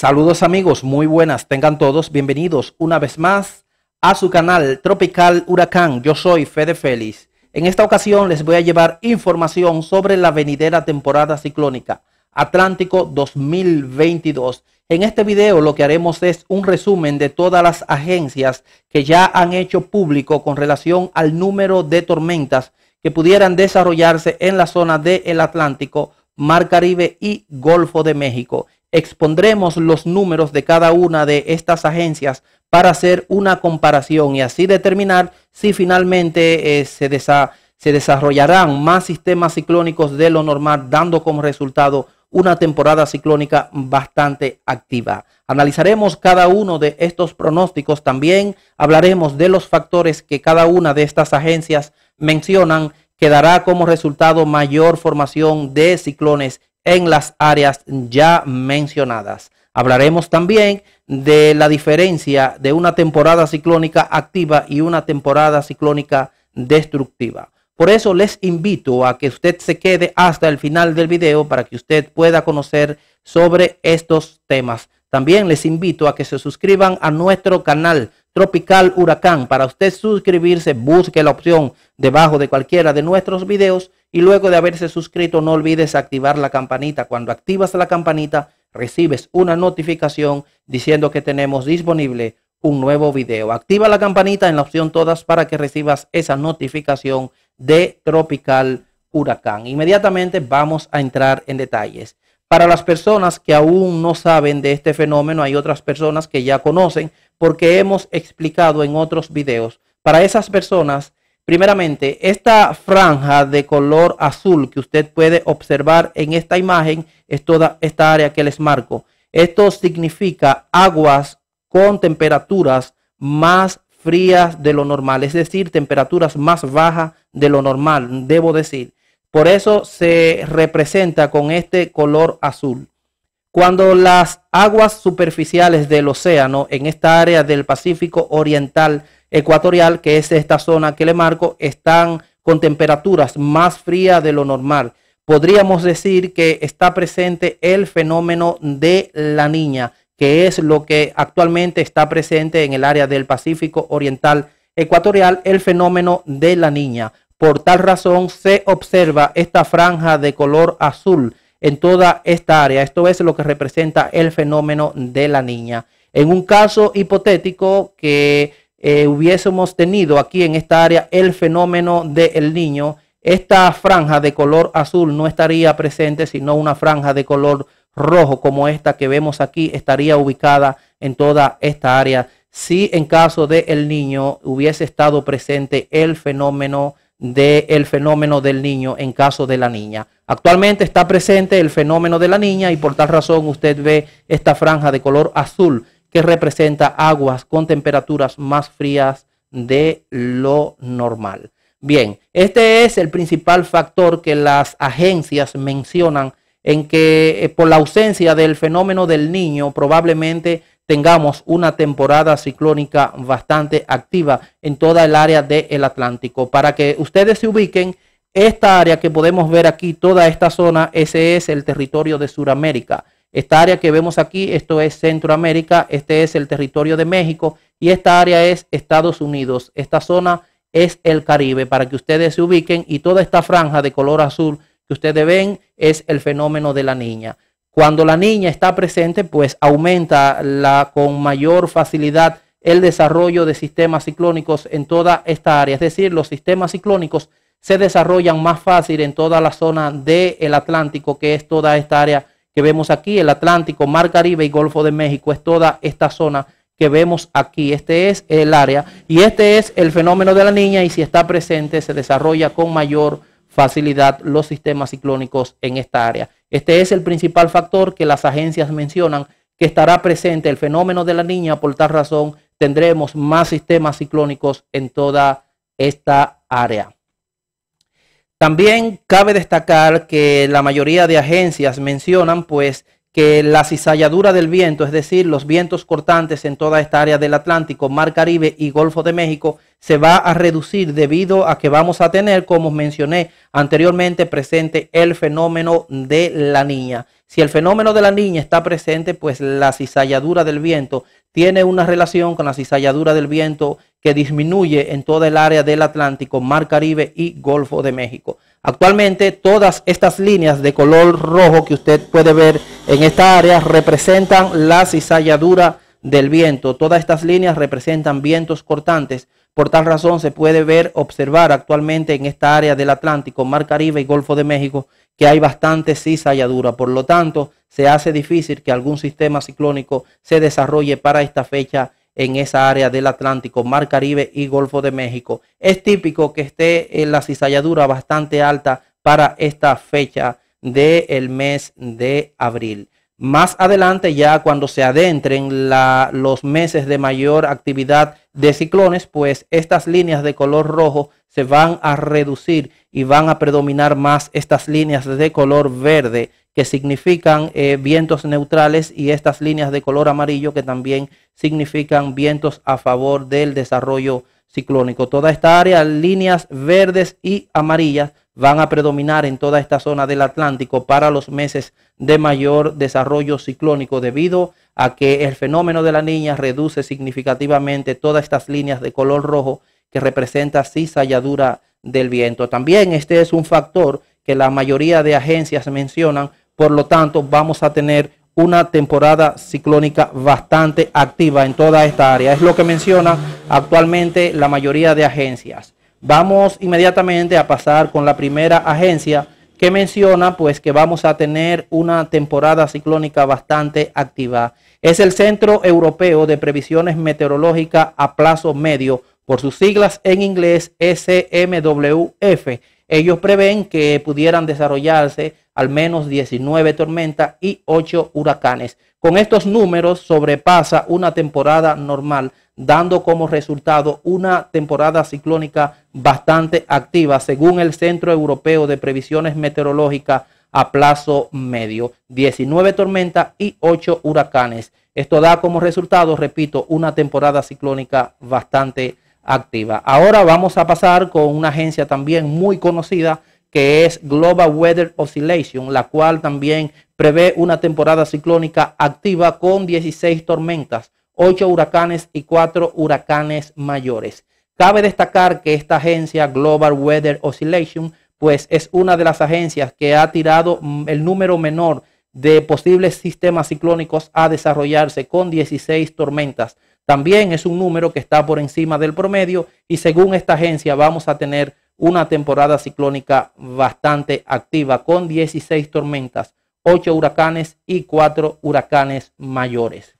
Saludos amigos, muy buenas, tengan todos bienvenidos una vez más a su canal Tropical Huracán. Yo soy Fede Félix. En esta ocasión les voy a llevar información sobre la venidera temporada ciclónica Atlántico 2022. En este video lo que haremos es un resumen de todas las agencias que ya han hecho público con relación al número de tormentas que pudieran desarrollarse en la zona del Atlántico, Mar Caribe y Golfo de México expondremos los números de cada una de estas agencias para hacer una comparación y así determinar si finalmente eh, se, se desarrollarán más sistemas ciclónicos de lo normal, dando como resultado una temporada ciclónica bastante activa. Analizaremos cada uno de estos pronósticos, también hablaremos de los factores que cada una de estas agencias mencionan que dará como resultado mayor formación de ciclones en las áreas ya mencionadas. Hablaremos también de la diferencia de una temporada ciclónica activa y una temporada ciclónica destructiva. Por eso les invito a que usted se quede hasta el final del video para que usted pueda conocer sobre estos temas. También les invito a que se suscriban a nuestro canal Tropical Huracán. Para usted suscribirse, busque la opción debajo de cualquiera de nuestros videos y luego de haberse suscrito, no olvides activar la campanita. Cuando activas la campanita, recibes una notificación diciendo que tenemos disponible un nuevo video. Activa la campanita en la opción todas para que recibas esa notificación de Tropical Huracán. Inmediatamente vamos a entrar en detalles. Para las personas que aún no saben de este fenómeno, hay otras personas que ya conocen porque hemos explicado en otros videos. Para esas personas Primeramente, esta franja de color azul que usted puede observar en esta imagen es toda esta área que les marco. Esto significa aguas con temperaturas más frías de lo normal, es decir, temperaturas más bajas de lo normal, debo decir. Por eso se representa con este color azul. Cuando las aguas superficiales del océano en esta área del Pacífico Oriental ecuatorial, que es esta zona que le marco, están con temperaturas más frías de lo normal. Podríamos decir que está presente el fenómeno de la niña, que es lo que actualmente está presente en el área del Pacífico Oriental Ecuatorial, el fenómeno de la niña. Por tal razón se observa esta franja de color azul en toda esta área. Esto es lo que representa el fenómeno de la niña. En un caso hipotético que eh, hubiésemos tenido aquí en esta área el fenómeno del niño, esta franja de color azul no estaría presente, sino una franja de color rojo como esta que vemos aquí estaría ubicada en toda esta área. Si en caso del el niño hubiese estado presente el fenómeno del el fenómeno del niño en caso de la niña. Actualmente está presente el fenómeno de la niña y por tal razón usted ve esta franja de color azul que representa aguas con temperaturas más frías de lo normal. Bien, este es el principal factor que las agencias mencionan en que eh, por la ausencia del fenómeno del niño probablemente tengamos una temporada ciclónica bastante activa en toda el área del Atlántico. Para que ustedes se ubiquen, esta área que podemos ver aquí, toda esta zona, ese es el territorio de Sudamérica. Esta área que vemos aquí, esto es Centroamérica, este es el territorio de México y esta área es Estados Unidos. Esta zona es el Caribe para que ustedes se ubiquen y toda esta franja de color azul que ustedes ven es el fenómeno de la niña. Cuando la niña está presente, pues aumenta la, con mayor facilidad el desarrollo de sistemas ciclónicos en toda esta área. Es decir, los sistemas ciclónicos se desarrollan más fácil en toda la zona del Atlántico, que es toda esta área que vemos aquí, el Atlántico, Mar Caribe y Golfo de México, es toda esta zona que vemos aquí. Este es el área y este es el fenómeno de la niña y si está presente se desarrolla con mayor facilidad los sistemas ciclónicos en esta área. Este es el principal factor que las agencias mencionan que estará presente el fenómeno de la niña, por tal razón tendremos más sistemas ciclónicos en toda esta área. También cabe destacar que la mayoría de agencias mencionan pues que la cizalladura del viento, es decir, los vientos cortantes en toda esta área del Atlántico, Mar Caribe y Golfo de México, se va a reducir debido a que vamos a tener, como mencioné anteriormente, presente el fenómeno de la niña. Si el fenómeno de la niña está presente, pues la cizalladura del viento tiene una relación con la cizalladura del viento que disminuye en toda el área del Atlántico, Mar Caribe y Golfo de México. Actualmente todas estas líneas de color rojo que usted puede ver en esta área representan la cizalladura del viento. Todas estas líneas representan vientos cortantes. Por tal razón se puede ver, observar actualmente en esta área del Atlántico, Mar Caribe y Golfo de México que hay bastante cizalladura. Por lo tanto, se hace difícil que algún sistema ciclónico se desarrolle para esta fecha en esa área del Atlántico, Mar Caribe y Golfo de México. Es típico que esté en la cizalladura bastante alta para esta fecha del mes de abril. Más adelante, ya cuando se adentren los meses de mayor actividad de ciclones, pues estas líneas de color rojo se van a reducir y van a predominar más estas líneas de color verde que significan eh, vientos neutrales y estas líneas de color amarillo que también significan vientos a favor del desarrollo ciclónico. Toda esta área, líneas verdes y amarillas, van a predominar en toda esta zona del Atlántico para los meses de mayor desarrollo ciclónico debido a que el fenómeno de la niña reduce significativamente todas estas líneas de color rojo que representa cizalladura del viento. También este es un factor que la mayoría de agencias mencionan por lo tanto, vamos a tener una temporada ciclónica bastante activa en toda esta área. Es lo que menciona actualmente la mayoría de agencias. Vamos inmediatamente a pasar con la primera agencia que menciona pues que vamos a tener una temporada ciclónica bastante activa. Es el Centro Europeo de Previsiones Meteorológicas a plazo medio, por sus siglas en inglés SMWF. Ellos prevén que pudieran desarrollarse al menos 19 tormentas y 8 huracanes. Con estos números sobrepasa una temporada normal, dando como resultado una temporada ciclónica bastante activa, según el Centro Europeo de Previsiones Meteorológicas a plazo medio, 19 tormentas y 8 huracanes. Esto da como resultado, repito, una temporada ciclónica bastante activa. Ahora vamos a pasar con una agencia también muy conocida que es Global Weather Oscillation, la cual también prevé una temporada ciclónica activa con 16 tormentas, 8 huracanes y 4 huracanes mayores. Cabe destacar que esta agencia Global Weather Oscillation, pues es una de las agencias que ha tirado el número menor de posibles sistemas ciclónicos a desarrollarse con 16 tormentas. También es un número que está por encima del promedio y según esta agencia vamos a tener una temporada ciclónica bastante activa con 16 tormentas, 8 huracanes y 4 huracanes mayores.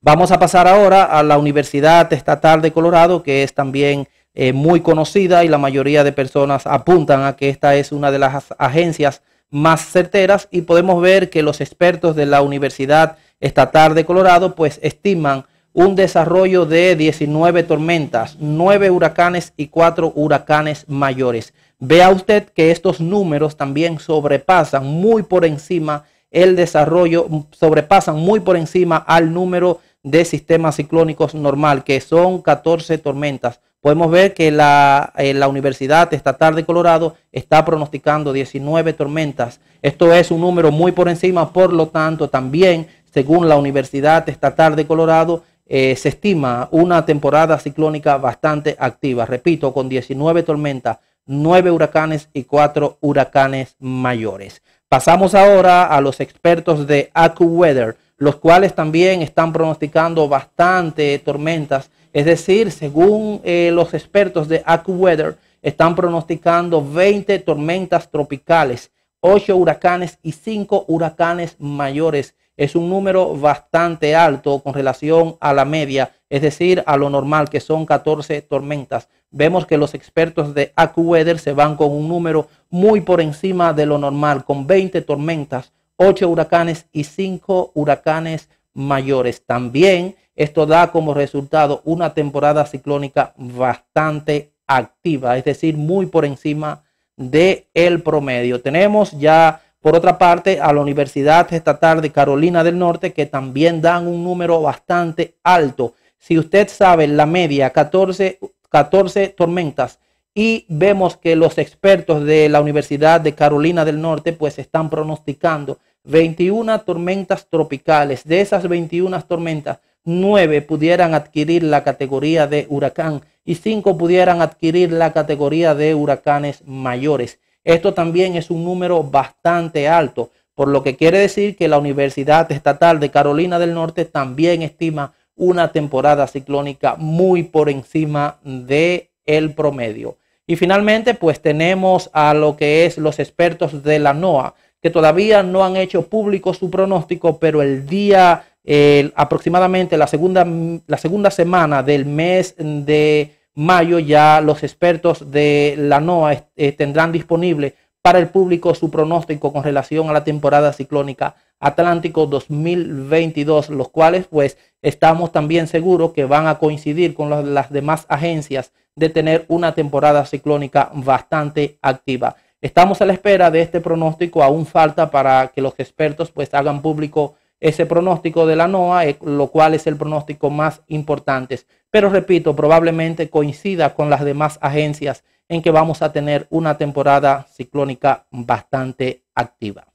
Vamos a pasar ahora a la Universidad Estatal de Colorado, que es también eh, muy conocida y la mayoría de personas apuntan a que esta es una de las agencias más certeras y podemos ver que los expertos de la Universidad Estatal de Colorado pues estiman un desarrollo de 19 tormentas, 9 huracanes y 4 huracanes mayores. Vea usted que estos números también sobrepasan muy por encima el desarrollo, sobrepasan muy por encima al número de sistemas ciclónicos normal, que son 14 tormentas. Podemos ver que eh, la, Universidad Estatal de Colorado está pronosticando 19 tormentas. Esto es un número muy por encima, por lo tanto, también según la Universidad Estatal de Colorado, eh, se estima una temporada ciclónica bastante activa, repito, con 19 tormentas, 9 huracanes y 4 huracanes mayores. Pasamos ahora a los expertos de AccuWeather, los cuales también están pronosticando bastante tormentas, es decir, según eh, los expertos de AccuWeather, están pronosticando 20 tormentas tropicales, 8 huracanes y 5 huracanes mayores es un número bastante alto con relación a la media, es decir, a lo normal, que son 14 tormentas. Vemos que los expertos de AccuWeather se van con un número muy por encima de lo normal, con 20 tormentas, 8 huracanes y 5 huracanes mayores. También esto da como resultado una temporada ciclónica bastante activa, es decir, muy por encima de el promedio. Tenemos ya por otra parte, a la Universidad Estatal de Carolina del Norte, que también dan un número bastante alto. Si usted sabe la media, 14, 14 tormentas, y vemos que los expertos de la Universidad de Carolina del Norte pues están pronosticando 21 tormentas tropicales. De esas 21 tormentas, 9 pudieran adquirir la categoría de huracán y 5 pudieran adquirir la categoría de huracanes mayores. Esto también es un número bastante alto, por lo que quiere decir que la Universidad Estatal de Carolina del Norte también estima una temporada ciclónica muy por encima de el promedio. Y finalmente, pues tenemos a lo que es los expertos de la NOAA, que todavía no han hecho público su pronóstico, pero el día aproximadamente la segunda, la segunda semana del mes de mayo ya los expertos de la NOAA eh, tendrán disponible para el público su pronóstico con relación a la temporada ciclónica Atlántico 2022, los cuales pues estamos también seguros que van a coincidir con las demás agencias de tener una temporada ciclónica bastante activa. Estamos a la espera de este pronóstico, aún falta para que los expertos pues hagan público ese pronóstico de la NOAA, eh, lo cual es el pronóstico más importante. Pero repito, probablemente coincida con las demás agencias en que vamos a tener una temporada ciclónica bastante activa.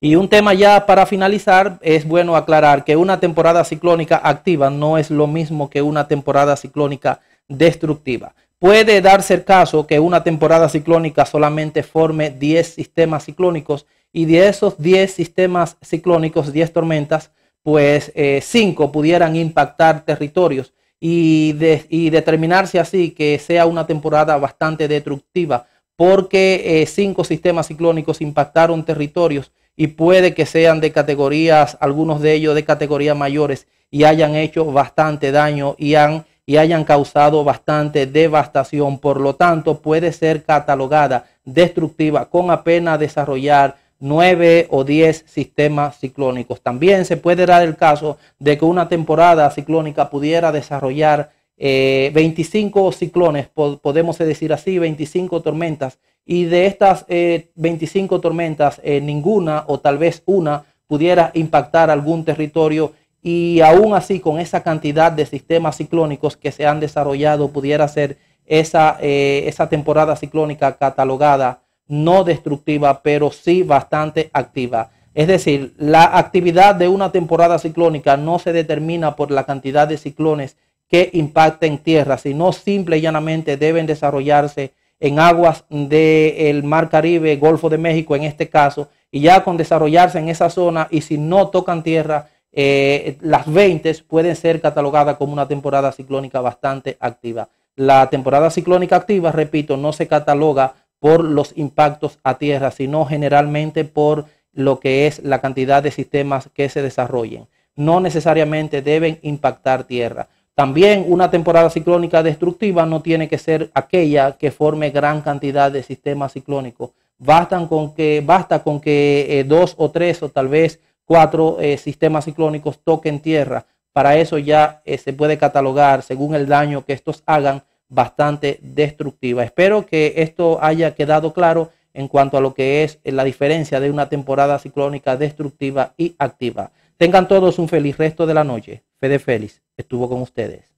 Y un tema ya para finalizar, es bueno aclarar que una temporada ciclónica activa no es lo mismo que una temporada ciclónica destructiva. Puede darse el caso que una temporada ciclónica solamente forme 10 sistemas ciclónicos y de esos 10 sistemas ciclónicos, 10 tormentas, pues 5 eh, pudieran impactar territorios y, determinarse así que sea una temporada bastante destructiva, porque 5 eh, sistemas ciclónicos impactaron territorios y puede que sean de categorías, algunos de ellos de categorías mayores y hayan hecho bastante daño y han y hayan causado bastante devastación. Por lo tanto, puede ser catalogada destructiva con apenas desarrollar nueve o diez sistemas ciclónicos. También se puede dar el caso de que una temporada ciclónica pudiera desarrollar 25 eh, ciclones, podemos decir así, 25 tormentas, y de estas 25 eh, tormentas, eh, ninguna o tal vez una pudiera impactar algún territorio y aún así con esa cantidad de sistemas ciclónicos que se han desarrollado pudiera ser esa, esa temporada ciclónica catalogada no destructiva, pero sí bastante activa. Es decir, la actividad de una temporada ciclónica no se determina por la cantidad de ciclones que impacten tierra, sino simple y llanamente deben desarrollarse en aguas del Mar Caribe, Golfo de México en este caso, y ya con desarrollarse en esa zona, y si no tocan tierra, eh, las 20 pueden ser catalogadas como una temporada ciclónica bastante activa. La temporada ciclónica activa, repito, no se cataloga por los impactos a tierra, sino generalmente por lo que es la cantidad de sistemas que se desarrollen. No necesariamente deben impactar tierra. También una temporada ciclónica destructiva no tiene que ser aquella que forme gran cantidad de sistemas ciclónicos. con que, basta con que eh, dos o tres o tal vez cuatro eh, sistemas ciclónicos toquen tierra. Para eso ya eh, se puede catalogar, según el daño que estos hagan, bastante destructiva. Espero que esto haya quedado claro en cuanto a lo que es la diferencia de una temporada ciclónica destructiva y activa. Tengan todos un feliz resto de la noche. Fede Félix estuvo con ustedes.